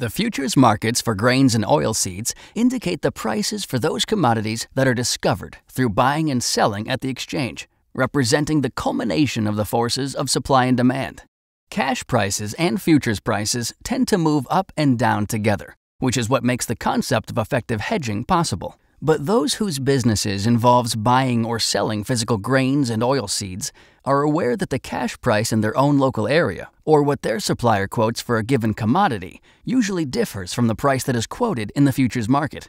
The futures markets for grains and oilseeds indicate the prices for those commodities that are discovered through buying and selling at the exchange, representing the culmination of the forces of supply and demand. Cash prices and futures prices tend to move up and down together, which is what makes the concept of effective hedging possible. But those whose businesses involves buying or selling physical grains and oilseeds are aware that the cash price in their own local area, or what their supplier quotes for a given commodity, usually differs from the price that is quoted in the futures market.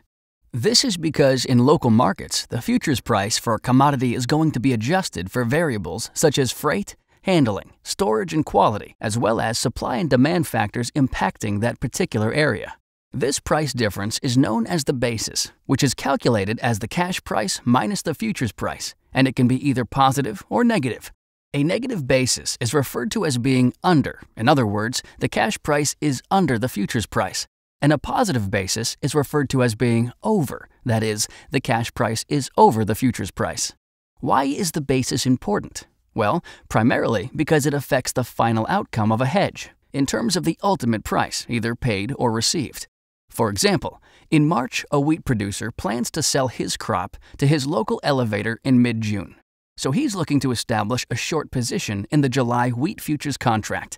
This is because in local markets, the futures price for a commodity is going to be adjusted for variables such as freight, handling, storage and quality, as well as supply and demand factors impacting that particular area. This price difference is known as the basis, which is calculated as the cash price minus the futures price, and it can be either positive or negative. A negative basis is referred to as being under. In other words, the cash price is under the futures price. And a positive basis is referred to as being over, that is, the cash price is over the futures price. Why is the basis important? Well, primarily because it affects the final outcome of a hedge, in terms of the ultimate price, either paid or received. For example, in March, a wheat producer plans to sell his crop to his local elevator in mid June. So he's looking to establish a short position in the July wheat futures contract.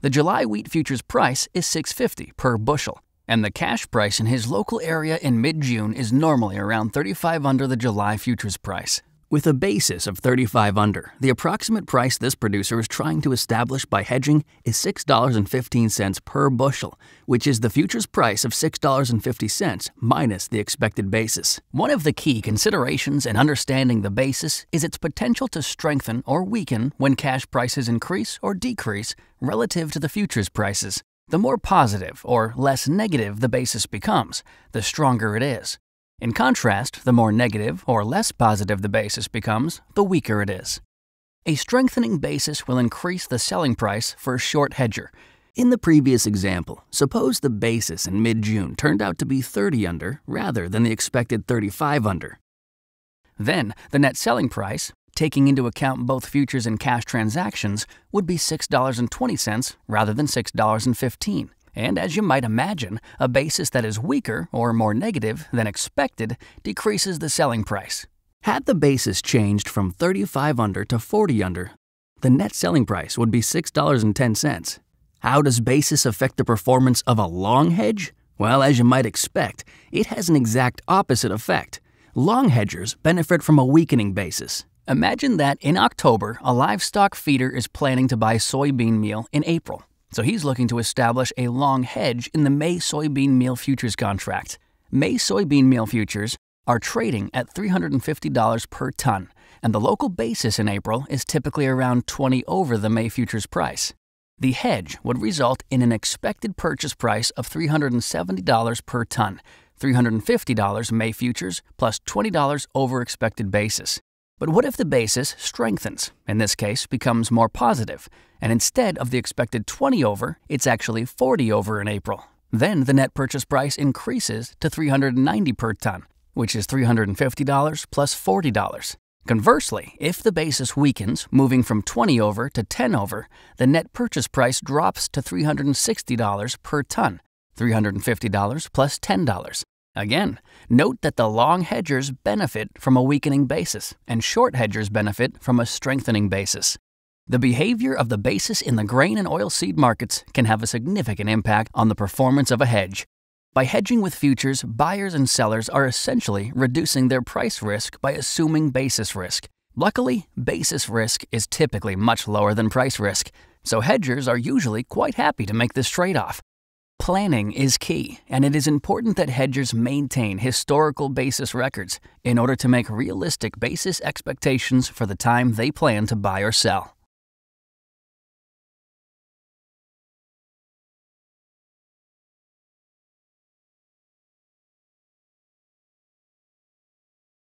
The July wheat futures price is 650 per bushel, and the cash price in his local area in mid June is normally around 35 under the July futures price. With a basis of 35 under, the approximate price this producer is trying to establish by hedging is $6.15 per bushel, which is the futures price of $6.50 minus the expected basis. One of the key considerations in understanding the basis is its potential to strengthen or weaken when cash prices increase or decrease relative to the futures prices. The more positive or less negative the basis becomes, the stronger it is. In contrast, the more negative or less positive the basis becomes, the weaker it is. A strengthening basis will increase the selling price for a short hedger. In the previous example, suppose the basis in mid-June turned out to be 30 under rather than the expected 35 under. Then, the net selling price, taking into account both futures and cash transactions, would be $6.20 rather than $6.15. And as you might imagine, a basis that is weaker or more negative than expected decreases the selling price. Had the basis changed from 35 under to 40 under, the net selling price would be $6.10. How does basis affect the performance of a long hedge? Well, as you might expect, it has an exact opposite effect. Long hedgers benefit from a weakening basis. Imagine that in October, a livestock feeder is planning to buy soybean meal in April so he's looking to establish a long hedge in the May soybean meal futures contract. May soybean meal futures are trading at $350 per ton, and the local basis in April is typically around 20 over the May futures price. The hedge would result in an expected purchase price of $370 per ton, $350 May futures plus $20 over expected basis. But what if the basis strengthens, in this case, becomes more positive, and instead of the expected 20 over, it's actually 40 over in April? Then the net purchase price increases to 390 per ton, which is $350 plus $40. Conversely, if the basis weakens, moving from 20 over to 10 over, the net purchase price drops to $360 per ton, $350 plus $10. Again, note that the long hedgers benefit from a weakening basis, and short hedgers benefit from a strengthening basis. The behavior of the basis in the grain and oilseed markets can have a significant impact on the performance of a hedge. By hedging with futures, buyers and sellers are essentially reducing their price risk by assuming basis risk. Luckily, basis risk is typically much lower than price risk, so hedgers are usually quite happy to make this trade off. Planning is key, and it is important that hedgers maintain historical basis records in order to make realistic basis expectations for the time they plan to buy or sell.